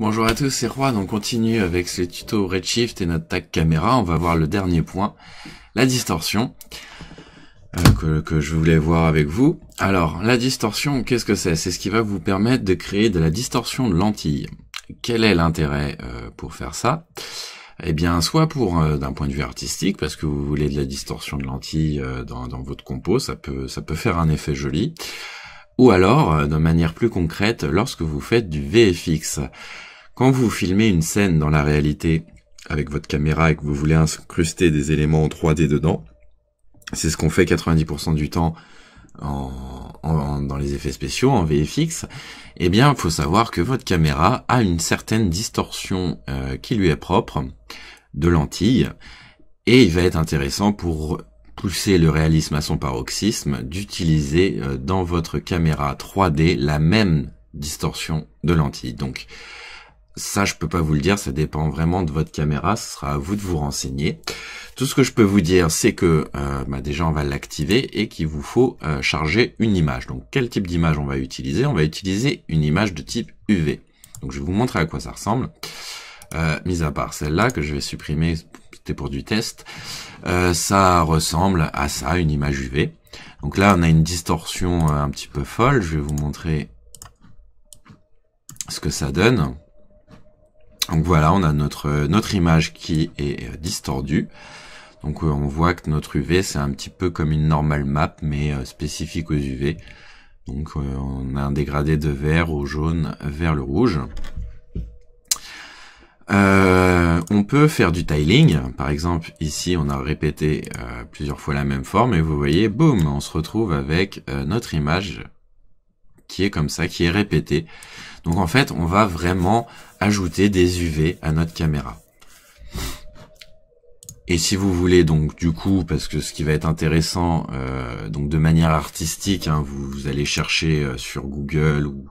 Bonjour à tous, c'est Juan. On continue avec ce tuto Redshift et notre tag caméra. On va voir le dernier point, la distorsion, euh, que, je voulais voir avec vous. Alors, la distorsion, qu'est-ce que c'est C'est ce qui va vous permettre de créer de la distorsion de lentille. Quel est l'intérêt euh, pour faire ça eh bien, soit pour euh, d'un point de vue artistique, parce que vous voulez de la distorsion de lentille dans, votre compo, ça peut ça peut faire un effet joli. Ou alors, de manière plus concrète, lorsque vous faites du VFX. Quand vous filmez une scène dans la réalité avec votre caméra et que vous voulez incruster des éléments en 3D dedans, c'est ce qu'on fait 90% du temps dans les effets spéciaux, en VFX, eh bien, il faut savoir que votre caméra a une certaine distorsion euh, qui lui est propre de lentille, et il va être intéressant pour pousser le réalisme à son paroxysme d'utiliser euh, dans votre caméra 3D la même distorsion de lentille. Donc, ça, je peux pas vous le dire, ça dépend vraiment de votre caméra, ce sera à vous de vous renseigner. Tout ce que je peux vous dire, c'est que euh, bah, déjà on va l'activer et qu'il vous faut euh, charger une image. Donc quel type d'image on va utiliser On va utiliser une image de type UV. Donc je vais vous montrer à quoi ça ressemble. Euh, mis à part celle-là que je vais supprimer, c'était pour du test, ça ressemble à ça, une image UV. Donc là on a une distorsion un petit peu folle, je vais vous montrer ce que ça donne. Donc voilà, on a notre, notre image qui est euh, distordue. Donc euh, on voit que notre UV c'est un petit peu comme une normal map mais euh, spécifique aux UV. Donc on a un dégradé de vert au jaune vers le rouge. on peut faire du tiling, par exemple ici on a répété plusieurs fois la même forme et vous voyez, boum, on se retrouve avec notre image qui est comme ça, qui est répétée. Donc en fait on va vraiment ajouter des UV à notre caméra. Et si vous voulez donc du coup, parce que ce qui va être intéressant, euh, donc de manière artistique, hein, vous, allez chercher euh, sur Google ou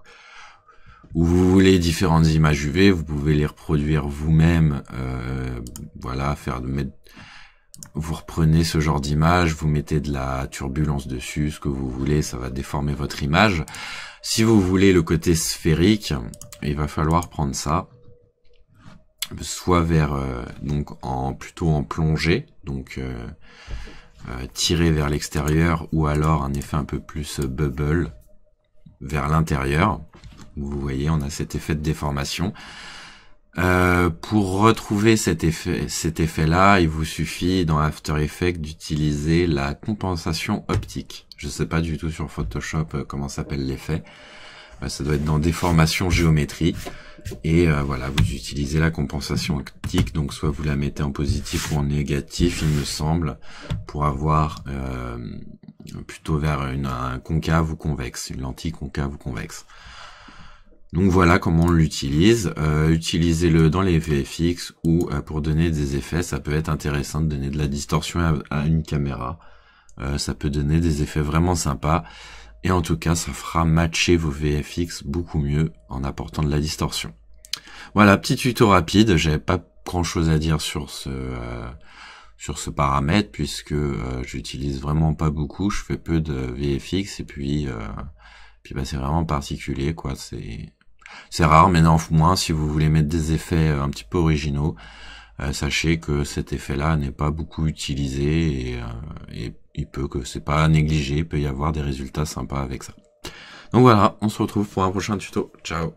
où vous voulez différentes images UV, vous pouvez les reproduire vous-même, euh, voilà, faire de mettre vous reprenez ce genre d'image, vous mettez de la turbulence dessus, ce que vous voulez, ça va déformer votre image. Si vous voulez le côté sphérique, il va falloir prendre ça soit vers euh, donc en plutôt en plongée donc euh, euh vers l'extérieur ou alors un effet un peu plus bubble vers l'intérieur vous voyez on a cet effet de déformation euh, pour retrouver cet effet, cet effet-là, il vous suffit dans After Effects d'utiliser la compensation optique. Je ne sais pas du tout sur Photoshop euh, comment s'appelle l'effet. Euh, ça doit être dans déformation géométrie. Et voilà, vous utilisez la compensation optique, donc soit vous la mettez en positif ou en négatif, il me semble, pour avoir plutôt vers une, un concave ou convexe, une lentille concave ou convexe. Donc voilà comment on l'utilise. Euh, utilisez-le dans les VFX ou euh, pour donner des effets. Ça peut être intéressant de donner de la distorsion à, une caméra. Euh, ça peut donner des effets vraiment sympas. Et en tout cas, ça fera matcher vos VFX beaucoup mieux en apportant de la distorsion. Voilà, petit tuto rapide. J'avais pas grand chose à dire sur ce sur ce paramètre puisque j'utilise vraiment pas beaucoup. Je fais peu de VFX et puis puis bah c'est vraiment particulier quoi. C'est c'est rare, mais moins, si vous voulez mettre des effets euh, un petit peu originaux, euh, sachez que cet effet-là n'est pas beaucoup utilisé et, euh, et il peut que c'est pas négligé, il peut y avoir des résultats sympas avec ça. Donc voilà, on se retrouve pour un prochain tuto. Ciao